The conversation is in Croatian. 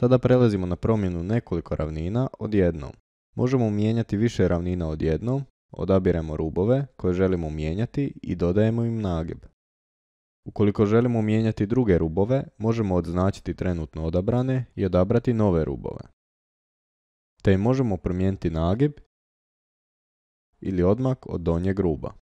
Sada prelazimo na promjenu nekoliko ravnina odjednom. Možemo mijenjati više ravnina odjednom, odabiremo rubove koje želimo mijenjati i dodajemo im nagib. Ukoliko želimo mijenjati druge rubove, možemo odznačiti trenutno odabrane i odabrati nove rubove. Te možemo promijeniti nagib ili odmak od donjeg ruba.